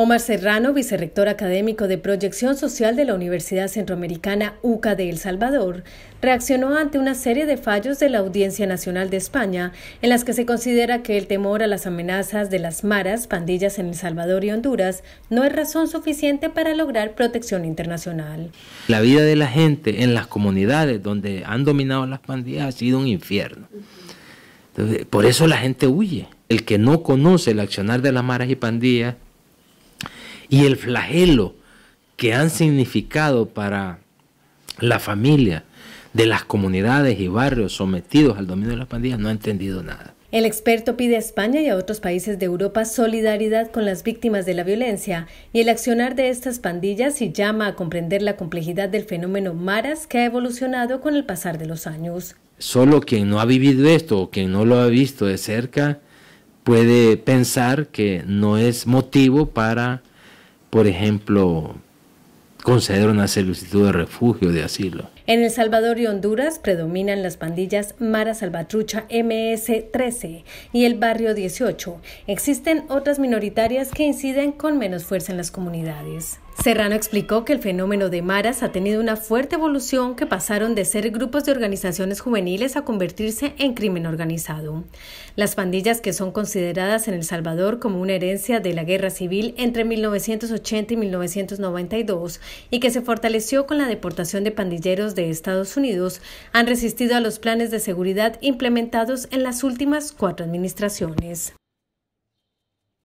Omar Serrano, vicerrector académico de Proyección Social de la Universidad Centroamericana UCA de El Salvador, reaccionó ante una serie de fallos de la Audiencia Nacional de España en las que se considera que el temor a las amenazas de las maras, pandillas en El Salvador y Honduras, no es razón suficiente para lograr protección internacional. La vida de la gente en las comunidades donde han dominado las pandillas ha sido un infierno. por eso la gente huye. El que no conoce el accionar de las maras y pandillas y el flagelo que han significado para la familia de las comunidades y barrios sometidos al dominio de las pandillas no ha entendido nada. El experto pide a España y a otros países de Europa solidaridad con las víctimas de la violencia y el accionar de estas pandillas y llama a comprender la complejidad del fenómeno Maras que ha evolucionado con el pasar de los años. Solo quien no ha vivido esto o quien no lo ha visto de cerca puede pensar que no es motivo para por ejemplo, conceder una solicitud de refugio, de asilo. En El Salvador y Honduras predominan las pandillas Mara Salvatrucha MS-13 y el Barrio 18. Existen otras minoritarias que inciden con menos fuerza en las comunidades. Serrano explicó que el fenómeno de maras ha tenido una fuerte evolución que pasaron de ser grupos de organizaciones juveniles a convertirse en crimen organizado. Las pandillas que son consideradas en El Salvador como una herencia de la guerra civil entre 1980 y 1992 y que se fortaleció con la deportación de pandilleros de Estados Unidos han resistido a los planes de seguridad implementados en las últimas cuatro administraciones.